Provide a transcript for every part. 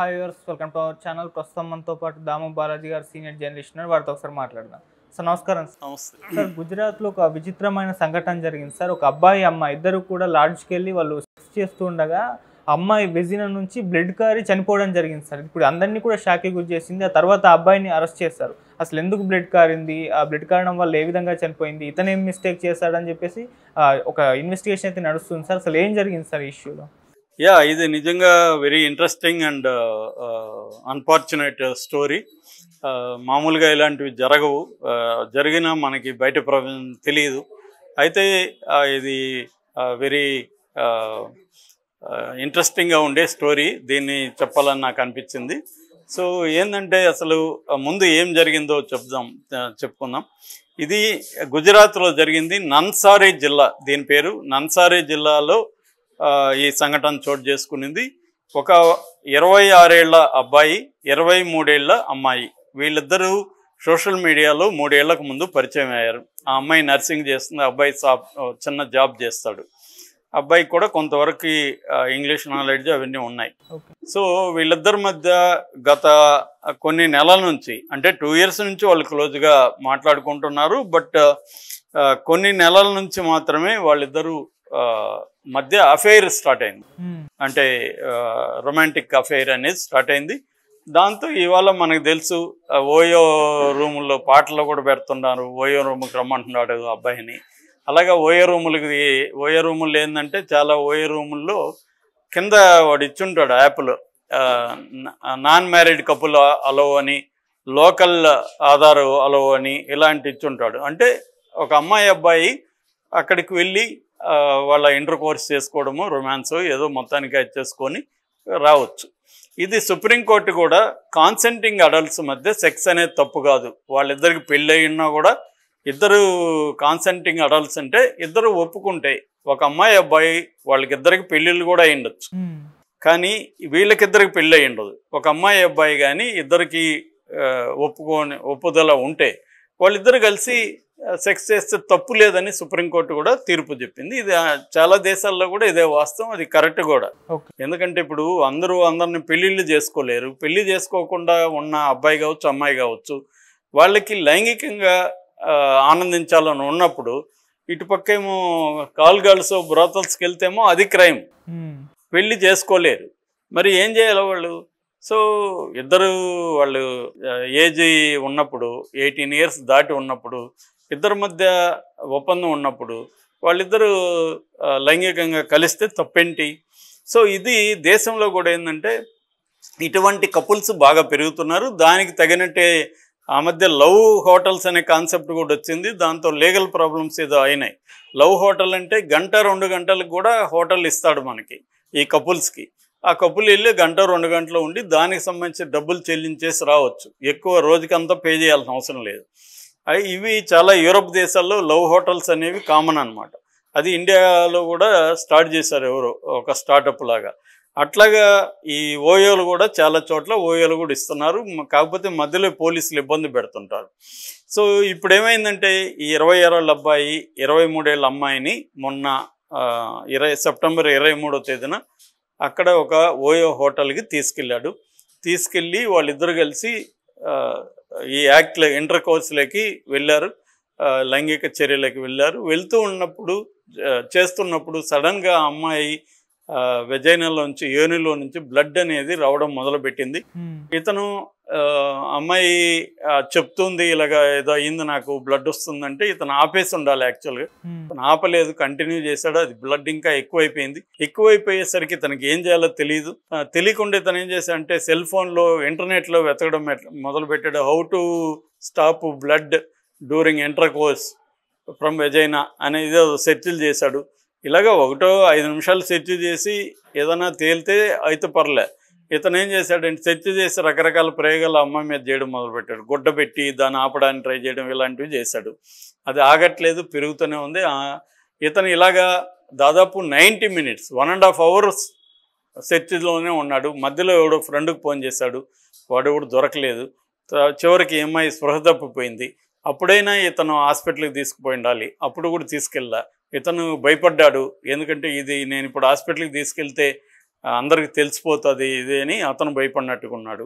Hi yours welcome to our channel ప్రస్తుతం మనతో పాటు దామ బాలాజీ గారు సీనియర్ జర్నలిస్ట్ ఉన్నారు వారితో ఒకసారి మాట్లాడదాం సార్ నమస్కారం నమస్తే సార్ గుజరాత్లో ఒక విచిత్రమైన సంఘటన జరిగింది సార్ ఒక అబ్బాయి అమ్మాయి ఇద్దరు కూడా లాడ్జ్కి వెళ్ళి వాళ్ళు సెక్స్ చేస్తూ ఉండగా అమ్మాయి వెజిన నుంచి బ్లడ్ కారి చనిపోవడం జరిగింది సార్ ఇప్పుడు అందరినీ కూడా షాక్ గురి చేసింది ఆ తర్వాత అబ్బాయిని అరెస్ట్ చేశారు అసలు ఎందుకు బ్లడ్ కారింది ఆ బ్లడ్ కారడం వల్ల ఏ విధంగా చనిపోయింది ఇతనేం మిస్టేక్ చేశాడని చెప్పేసి ఒక ఇన్వెస్టిగేషన్ అయితే నడుస్తుంది సార్ అసలు ఏం జరిగింది సార్ ఇష్యూలో యా ఇది నిజంగా very interesting and unfortunate story మామూలుగా ఇలాంటివి జరగవు uh, జరిగినా మనకి బయట ప్రపంచం తెలియదు అయితే uh, ఇది వెరీ uh, ఇంట్రెస్టింగ్గా ఉండే స్టోరీ దీన్ని చెప్పాలని నాకు అనిపించింది సో ఏంటంటే అసలు ముందు ఏం జరిగిందో చెప్దాం చెప్పుకుందాం ఇది గుజరాత్లో జరిగింది నన్సారీ జిల్లా దీని పేరు నన్సారీ జిల్లాలో ఈ సంఘటన చోటు చేసుకునింది ఒక ఇరవై ఆరేళ్ల అబ్బాయి ఇరవై మూడేళ్ల అమ్మాయి వీళ్ళిద్దరూ సోషల్ మీడియాలో మూడేళ్లకు ముందు పరిచయం అయ్యారు ఆ అమ్మాయి నర్సింగ్ చేస్తుంది అబ్బాయి సాప్ చిన్న జాబ్ చేస్తాడు అబ్బాయికి కూడా కొంతవరకు ఇంగ్లీష్ నాలెడ్జ్ అవన్నీ ఉన్నాయి సో వీళ్ళిద్దరి మధ్య గత కొన్ని నెలల నుంచి అంటే టూ ఇయర్స్ నుంచి వాళ్ళు క్లోజ్గా మాట్లాడుకుంటున్నారు బట్ కొన్ని నెలల నుంచి మాత్రమే వాళ్ళిద్దరూ మధ్య అఫైర్ స్టార్ట్ అయింది hmm. అంటే రొమాంటిక్ అఫైర్ అనేది స్టార్ట్ అయింది దాంతో ఇవాళ మనకు తెలుసు ఓయో రూముల్లో పాటలు కూడా పెడుతున్నారు ఓయో రూమ్కి రమ్మంటున్నాడు అబ్బాయిని అలాగే ఓయో రూములకి ఓయో రూములు ఏంటంటే చాలా ఓయో రూముల్లో కింద వాడు ఇచ్చుంటాడు యాప్లో నాన్ మ్యారీడ్ కపుల్ అలో అని లోకల్ ఆధార్ అలో అని ఇలాంటి ఇచ్చుంటాడు అంటే ఒక అమ్మాయి అబ్బాయి అక్కడికి వెళ్ళి వాళ్ళ ఇంటర్ కోర్స్ చేసుకోవడము రొమాన్స్ ఏదో మొత్తానికి అది చేసుకొని రావచ్చు ఇది సుప్రీంకోర్టు కూడా కాన్సెంటింగ్ అడల్ట్స్ మధ్య సెక్స్ అనేది తప్పు కాదు వాళ్ళిద్దరికి పెళ్ళి అయినా కూడా ఇద్దరు కాన్సెంటింగ్ అడల్ట్స్ అంటే ఇద్దరు ఒప్పుకుంటే ఒక అమ్మాయి అబ్బాయి వాళ్ళకిద్దరికి పెళ్ళిళ్ళు కూడా అయ్యుండొచ్చు కానీ వీళ్ళకిద్దరికి పెళ్ళి అయ్యుండదు ఒక అమ్మాయి అబ్బాయి కానీ ఇద్దరికి ఒప్పుకొని ఒప్పుదల ఉంటే వాళ్ళిద్దరు కలిసి సెక్స్ చేస్తే తప్పు లేదని సుప్రీంకోర్టు కూడా తీర్పు చెప్పింది ఇది చాలా దేశాల్లో కూడా ఇదే వాస్తవం అది కరెక్ట్ కూడా ఎందుకంటే ఇప్పుడు అందరూ అందరిని పెళ్లిళ్ళు చేసుకోలేరు పెళ్లి చేసుకోకుండా ఉన్న అబ్బాయి కావచ్చు అమ్మాయి కావచ్చు వాళ్ళకి లైంగికంగా ఆనందించాలని ఉన్నప్పుడు ఇటుపక్కేమో కాల్ గర్ల్స్ బ్రోతల్స్కి వెళ్తేమో అది క్రైమ్ పెళ్లి చేసుకోలేరు మరి ఏం చేయాలి వాళ్ళు సో ఇద్దరు వాళ్ళు ఏజ్ ఉన్నప్పుడు ఎయిటీన్ ఇయర్స్ దాటి ఉన్నప్పుడు ఇద్దరి మధ్య ఒప్పందం ఉన్నప్పుడు వాళ్ళిద్దరూ లైంగికంగా కలిస్తే తప్పేంటి సో ఇది దేశంలో కూడా ఏంటంటే ఇటువంటి కపుల్స్ బాగా పెరుగుతున్నారు దానికి తగినట్టే ఆ మధ్య లవ్ హోటల్స్ అనే కాన్సెప్ట్ కూడా వచ్చింది దాంతో లీగల్ ప్రాబ్లమ్స్ ఏదో అయినాయి లవ్ హోటల్ అంటే గంట రెండు గంటలకు కూడా హోటల్ ఇస్తాడు మనకి ఈ కపుల్స్కి ఆ కపుల్ వెళ్ళి గంట రెండు గంటలు ఉండి దానికి సంబంధించి డబ్బులు చెల్లించేసి రావచ్చు ఎక్కువ రోజుకంతా పే చేయాల్సిన అవసరం లేదు ఇవి చాలా యూరప్ దేశాల్లో లవ్ హోటల్స్ అనేవి కామన్ అనమాట అది ఇండియాలో కూడా స్టార్ట్ చేశారు ఎవరు ఒక స్టార్టప్ లాగా అట్లాగా ఈ ఓయోలు కూడా చాలా చోట్ల ఓయోలు కూడా ఇస్తున్నారు కాకపోతే మధ్యలో పోలీసులు ఇబ్బంది పెడుతుంటారు సో ఇప్పుడు ఏమైందంటే ఈ ఇరవై ఏళ్ళ అబ్బాయి ఇరవై మూడేళ్ళ అమ్మాయిని మొన్న ఇరవై సెప్టెంబర్ ఇరవై మూడో తేదీన అక్కడ ఒక ఓయో హోటల్కి తీసుకెళ్ళాడు తీసుకెళ్ళి వాళ్ళిద్దరు కలిసి ఈ యాక్ట్ల ఇంటర్ కోర్సులకి వెళ్ళారు లైంగిక చర్యలకి వెళ్ళారు వెళ్తూ ఉన్నప్పుడు చేస్తున్నప్పుడు సడన్గా అమ్మాయి వెజైనాలో నుంచి యోనిలో నుంచి బ్లడ్ అనేది రావడం మొదలుపెట్టింది ఇతను అమ్మాయి చెప్తుంది ఇలాగ ఏదో అయింది నాకు బ్లడ్ వస్తుందంటే ఇతను ఆపేసి ఉండాలి యాక్చువల్గా ఇతను ఆపలేదు కంటిన్యూ చేశాడు అది బ్లడ్ ఇంకా ఎక్కువైపోయింది ఎక్కువైపోయేసరికి తనకి ఏం చేయాలో తెలియదు తెలియకుండా ఇతను ఏం చేశాడంటే సెల్ ఫోన్లో ఇంటర్నెట్లో వెతకడం మొదలు పెట్టాడు how to stop blood during course from vagina అనేది సెర్చ్లు చేశాడు ఇలాగ ఒకటో ఐదు నిమిషాలు సెర్చ్ చేసి ఏదైనా తేలితే అయితే పర్లే ఇతను ఏం చేశాడంటే చర్చ చేసి రకరకాల ప్రయోగాలు అమ్మాయి మీద చేయడం మొదలుపెట్టాడు గుడ్డ పెట్టి దాన్ని ఆపడానికి ట్రై చేయడం ఇలాంటివి చేశాడు అది ఆగట్లేదు పెరుగుతూనే ఉంది ఇతను ఇలాగా దాదాపు ninety minutes one and half hours చర్చలోనే ఉన్నాడు మధ్యలో ఎవడో ఫ్రెండ్కి ఫోన్ చేశాడు వాడు ఎవడు దొరకలేదు చివరికి అమ్మాయి స్పృహ తప్పిపోయింది అప్పుడైనా ఇతను హాస్పిటల్కి తీసుకుపోయి ఉండాలి అప్పుడు కూడా తీసుకెళ్ళా ఇతను భయపడ్డాడు ఎందుకంటే ఇది నేను ఇప్పుడు హాస్పిటల్కి తీసుకెళ్తే అందరికి తెలిసిపోతుంది ఇది అని అతను భయపడినట్టుకున్నాడు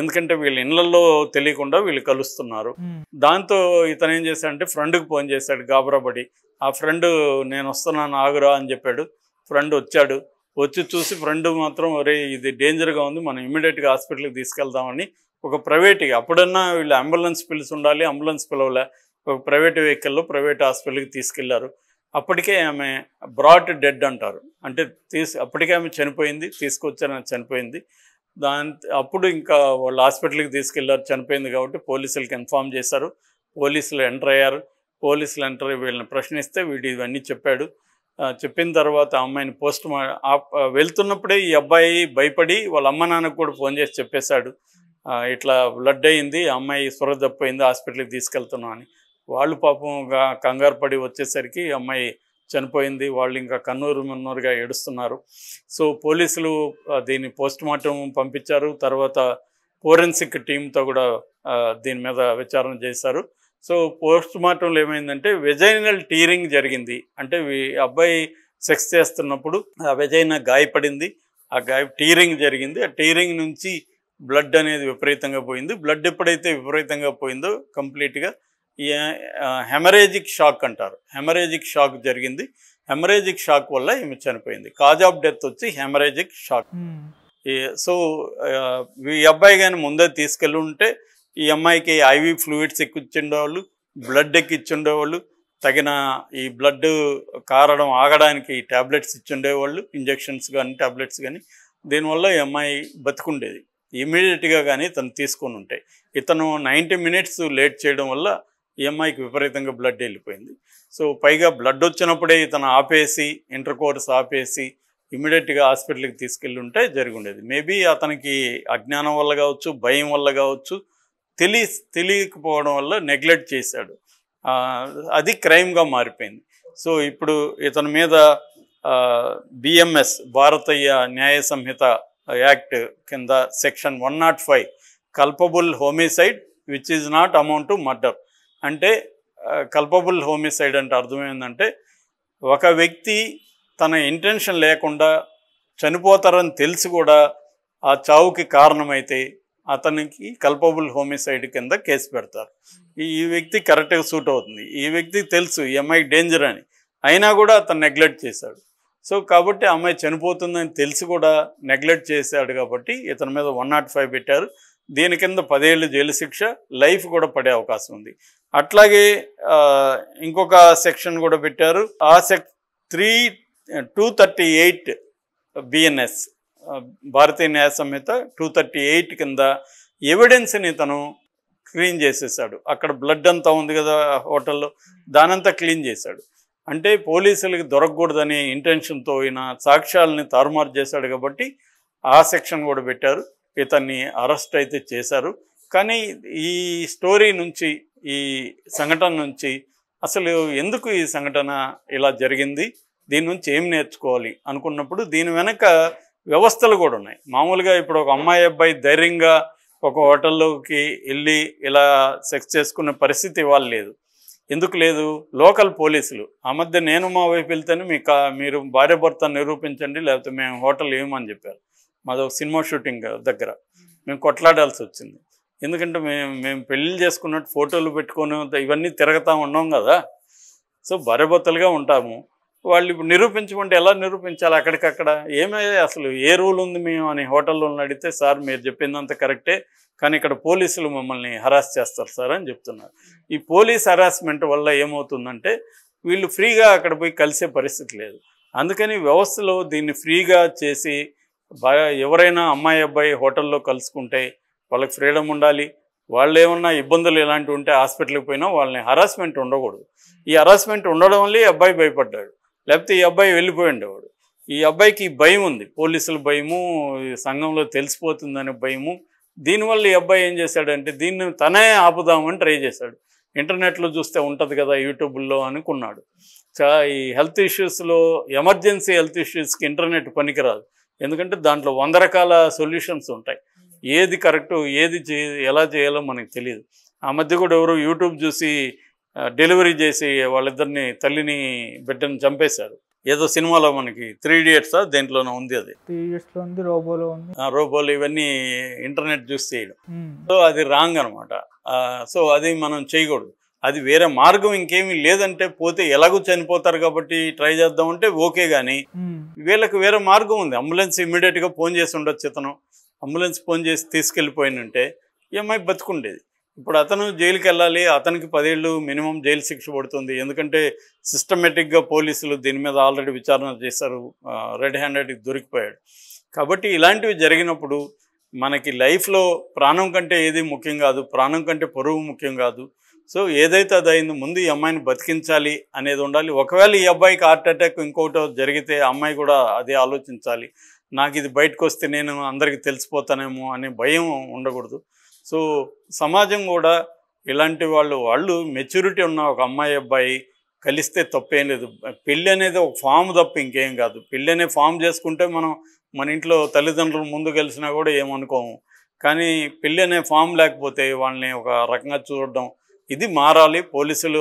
ఎందుకంటే వీళ్ళ ఇళ్లలో తెలియకుండా వీళ్ళు కలుస్తున్నారు దాంతో ఇతను ఏం చేశాడంటే ఫ్రెండ్కి ఫోన్ చేశాడు గాబరాబడి ఆ ఫ్రెండ్ నేను వస్తున్నాను ఆగురా అని చెప్పాడు ఫ్రెండ్ వచ్చాడు వచ్చి చూసి ఫ్రెండ్ మాత్రం ఒరే ఇది డేంజర్గా ఉంది మనం ఇమీడియట్గా హాస్పిటల్కి తీసుకెళ్దామని ఒక ప్రైవేట్గా అప్పుడన్నా వీళ్ళు అంబులెన్స్ పిలిచి ఉండాలి అంబులెన్స్ పిలవలే ఒక ప్రైవేట్ వెహికల్లో ప్రైవేట్ హాస్పిటల్కి తీసుకెళ్లారు అప్పటికే ఆమె బ్రాడ్ డెడ్ అంటారు అంటే తీసి అప్పటికే ఆమె చనిపోయింది తీసుకొచ్చారని చనిపోయింది దాని అప్పుడు ఇంకా వాళ్ళు హాస్పిటల్కి తీసుకెళ్లారు చనిపోయింది కాబట్టి పోలీసులకు ఇన్ఫామ్ చేశారు పోలీసులు ఎంటర్ అయ్యారు పోలీసులు ఎంటర్ అయ్యి వీళ్ళని ప్రశ్నిస్తే వీడు ఇవన్నీ చెప్పాడు చెప్పిన తర్వాత అమ్మాయిని పోస్ట్ వెళ్తున్నప్పుడే ఈ అబ్బాయి భయపడి వాళ్ళ అమ్మ నాన్నకు కూడా ఫోన్ చేసి చెప్పేశాడు ఇట్లా బ్లడ్ అయింది అమ్మాయి స్వర తప్పిపోయింది హాస్పిటల్కి తీసుకెళ్తున్నాం అని వాళ్ళు పాపం కంగారు పడి వచ్చేసరికి అమ్మాయి చనిపోయింది వాళ్ళు ఇంకా కన్నూరు మున్నూరుగా ఏడుస్తున్నారు సో పోలీసులు దీన్ని పోస్ట్ మార్టం పంపించారు తర్వాత ఫోరెన్సిక్ టీంతో కూడా దీని మీద విచారణ చేశారు సో పోస్ట్ మార్టంలో ఏమైందంటే వెజైనల్ టీరింగ్ జరిగింది అంటే అబ్బాయి సెక్స్ చేస్తున్నప్పుడు ఆ వెజైన గాయపడింది ఆ గాయ టీరింగ్ జరిగింది ఆ టీరింగ్ నుంచి బ్లడ్ అనేది విపరీతంగా పోయింది బ్లడ్ ఎప్పుడైతే విపరీతంగా పోయిందో కంప్లీట్గా హెమరేజిక్ షాక్ అంటారు హెమరేజిక్ షాక్ జరిగింది హెమరేజిక్ షాక్ వల్ల ఈమె చనిపోయింది కాజ్ ఆఫ్ డెత్ వచ్చి హెమరేజిక్ షాక్ సో ఈ అబ్బాయి కానీ ముందే తీసుకెళ్ళి ఉంటే ఈ అమ్మాయికి ఐవి ఫ్లూయిడ్స్ ఎక్కిచ్చుండేవాళ్ళు బ్లడ్ ఎక్కిచ్చుండేవాళ్ళు తగిన ఈ బ్లడ్ కారడం ఆగడానికి ట్యాబ్లెట్స్ ఇచ్చుండేవాళ్ళు ఇంజెక్షన్స్ కానీ ట్యాబ్లెట్స్ కానీ దీనివల్ల ఈ అమ్మాయి బతుకుండేది ఇమీడియట్గా కానీ తను తీసుకొని ఉంటాయి ఇతను నైంటీ మినిట్స్ లేట్ చేయడం వల్ల ఈ e అమ్మాయికి విపరీతంగా బ్లడ్ వెళ్ళిపోయింది సో పైగా బ్లడ్ వచ్చినప్పుడే ఇతను ఆపేసి ఇంటర్ కోర్స్ ఆపేసి ఇమీడియట్గా హాస్పిటల్కి తీసుకెళ్ళి ఉంటే ఉండేది మేబీ అతనికి అజ్ఞానం వల్ల కావచ్చు భయం వల్ల కావచ్చు తెలి తెలియకపోవడం వల్ల నెగ్లెక్ట్ చేశాడు అది క్రైమ్గా మారిపోయింది సో ఇప్పుడు ఇతని మీద బిఎంఎస్ భారతీయ న్యాయ సంహిత యాక్ట్ కింద section one not five culpable homicide which is not amount to murder అంటే కల్పబుల్ హోమిసైడ్ అంటే అర్థమైందంటే ఒక వ్యక్తి తన ఇంటెన్షన్ లేకుండా చనిపోతారని తెలిసి కూడా ఆ చావుకి కారణమైతే అతనికి కల్పబుల్ హోమిసైడ్ కింద కేసు పెడతారు ఈ వ్యక్తి కరెక్ట్గా సూట్ అవుతుంది ఈ వ్యక్తికి తెలుసు ఈ అమ్మాయికి డేంజర్ అని అయినా కూడా అతను నెగ్లెక్ట్ చేశాడు సో కాబట్టి అమ్మాయి చనిపోతుందని తెలిసి కూడా నెగ్లెక్ట్ చేశాడు కాబట్టి ఇతని మీద వన్ నాట్ ఫైవ్ పెట్టారు దీని కింద పదేళ్ళు జైలు శిక్ష లైఫ్ కూడా పడే అవకాశం ఉంది అట్లాగే ఇంకొక సెక్షన్ కూడా పెట్టారు ఆ sec three two thirty eight BNS Bharatiya Nyaya Sanhita two thirty eight కింద ఎవిడెన్స్ని తను క్లీన్ చేసేసాడు అక్కడ బ్లడ్ అంతా ఉంది కదా హోటల్లో దానంతా క్లీన్ చేశాడు అంటే పోలీసులకి దొరకకూడదనే ఇంటెన్షన్తో అయినా సాక్ష్యాలని తారుమారు చేశాడు కాబట్టి ఆ సెక్షన్ కూడా పెట్టారు ఇతన్ని అరెస్ట్ అయితే చేశారు కానీ ఈ స్టోరీ నుంచి ఈ సంఘటన నుంచి అసలు ఎందుకు ఈ సంఘటన ఇలా జరిగింది దీని నుంచి ఏం నేర్చుకోవాలి అనుకున్నప్పుడు దీని వెనక వ్యవస్థలు కూడా ఉన్నాయి మామూలుగా ఇప్పుడు ఒక అమ్మాయి అబ్బాయి ధైర్యంగా ఒక హోటల్లోకి వెళ్ళి ఇలా సెక్స్ చేసుకునే పరిస్థితి వాళ్ళు లేదు ఎందుకు లేదు లోకల్ పోలీసులు ఆ మధ్య నేను మా వైపు వెళ్తేనే మీ మీరు భార్య భర్త నిరూపించండి లేకపోతే మేము హోటల్ ఏమని చెప్పారు మాది ఒక సినిమా షూటింగ్ దగ్గర మేము కొట్లాడాల్సి వచ్చింది ఎందుకంటే మేము మేము పెళ్ళిళ్ళు చేసుకున్నట్టు ఫోటోలు పెట్టుకొని ఇవన్నీ తిరగతా ఉన్నాం కదా సో బరబొత్తలుగా ఉంటాము వాళ్ళు ఇప్పుడు నిరూపించమంటే ఎలా నిరూపించాలి అక్కడికక్కడ ఏమైంది అసలు ఏ రూల్ ఉంది మేము అని హోటల్లో అడిగితే సార్ మీరు చెప్పిందంత కరెక్టే కానీ ఇక్కడ పోలీసులు మమ్మల్ని హరాస్ చేస్తారు సార్ అని చెప్తున్నారు ఈ పోలీస్ హరాస్మెంట్ వల్ల ఏమవుతుందంటే వీళ్ళు ఫ్రీగా అక్కడ పోయి కలిసే పరిస్థితి లేదు అందుకని వ్యవస్థలో దీన్ని ఫ్రీగా చేసి బాగా ఎవరైనా అమ్మాయి అబ్బాయి హోటల్లో కలుసుకుంటే వాళ్ళకి ఫ్రీడమ్ ఉండాలి వాళ్ళు ఏమన్నా ఇబ్బందులు ఇలాంటివి ఉంటే హాస్పిటల్కి పోయినా వాళ్ళని హరాస్మెంట్ ఉండకూడదు ఈ హరాస్మెంట్ ఉండడం వల్ల అబ్బాయి భయపడ్డాడు లేకపోతే ఈ అబ్బాయి వెళ్ళిపోయి ఉండేవాడు ఈ అబ్బాయికి భయం ఉంది పోలీసుల భయము సంఘంలో తెలిసిపోతుందనే భయము దీనివల్ల ఈ అబ్బాయి ఏం చేశాడంటే దీన్ని తనే ఆపుదామని ట్రై చేశాడు ఇంటర్నెట్లో చూస్తే ఉంటుంది కదా యూట్యూబ్లో అనుకున్నాడు ఈ హెల్త్ ఇష్యూస్లో ఎమర్జెన్సీ హెల్త్ ఇష్యూస్కి ఇంటర్నెట్ పనికిరాదు ఎందుకంటే దాంట్లో వంద రకాల సొల్యూషన్స్ ఉంటాయి ఏది కరెక్ట్ ఏది ఎలా చేయాలో మనకు తెలియదు ఆ మధ్య కూడా ఎవరు యూట్యూబ్ చూసి డెలివరీ చేసి వాళ్ళిద్దరిని తల్లిని బిడ్డని చంపేశారు ఏదో సినిమాలో మనకి త్రీ ఇడియట్స్ దేంట్లోనే ఉంది అది త్రీ ఇడియట్స్లో ఉంది రోబోలో ఉంది రోబోలు ఇవన్నీ ఇంటర్నెట్ చూసి చేయడం సో అది రాంగ్ అనమాట సో అది మనం చేయకూడదు అది వేరే మార్గం ఇంకేమీ లేదంటే పోతే ఎలాగో చనిపోతారు కాబట్టి ట్రై చేద్దాం అంటే ఓకే కానీ వీళ్ళకి వేరే మార్గం ఉంది అంబులెన్స్ ఇమ్మీడియట్గా ఫోన్ చేసి ఉండొచ్చు ఇతను అంబులెన్స్ ఫోన్ చేసి తీసుకెళ్ళిపోయినంటే ఏమై బతుకుండేది ఇప్పుడు అతను జైలుకి వెళ్ళాలి అతనికి పదేళ్ళు మినిమం జైలు శిక్ష పడుతుంది ఎందుకంటే సిస్టమేటిక్గా పోలీసులు దీని మీద ఆల్రెడీ విచారణ చేశారు రెడ్ హ్యాండెడ్కి దొరికిపోయాడు కాబట్టి ఇలాంటివి జరిగినప్పుడు మనకి లైఫ్లో ప్రాణం కంటే ఏది ముఖ్యం కాదు ప్రాణం కంటే పొరుగు ముఖ్యం కాదు సో ఏదైతే అది అయిందో ముందు ఈ అమ్మాయిని బతికించాలి అనేది ఉండాలి ఒకవేళ ఈ అబ్బాయికి హార్ట్ అటాక్ ఇంకోటో జరిగితే అమ్మాయి కూడా అదే ఆలోచించాలి నాకు ఇది బయటకు వస్తే నేను అందరికీ తెలిసిపోతానేమో అనే భయం ఉండకూడదు సో సమాజం కూడా ఇలాంటి వాళ్ళు వాళ్ళు మెచ్యూరిటీ ఉన్న ఒక అమ్మాయి అబ్బాయి కలిస్తే తప్పేం లేదు పెళ్ళి అనేది ఒక ఫామ్ తప్ప ఇంకేం కాదు పెళ్ళి అనే ఫామ్ చేసుకుంటే మనం మన ఇంట్లో తల్లిదండ్రులు ముందు కలిసినా కూడా ఏమనుకోము కానీ పెళ్ళి అనే ఫామ్ లేకపోతే వాళ్ళని ఒక రకంగా చూడడం ఇది మారాలి పోలీసులు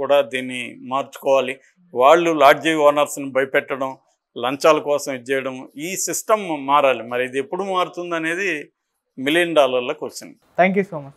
కూడా దీన్ని మార్చుకోవాలి వాళ్ళు లాడ్జీ ఓనర్స్ని భయపెట్టడం లంచాల కోసం ఇది చేయడం ఈ సిస్టమ్ మారాలి మరి ఇది ఎప్పుడు మారుతుంది అనేది మిలియన్ డాలర్ల క్వశ్చన్ థ్యాంక్ సో మచ్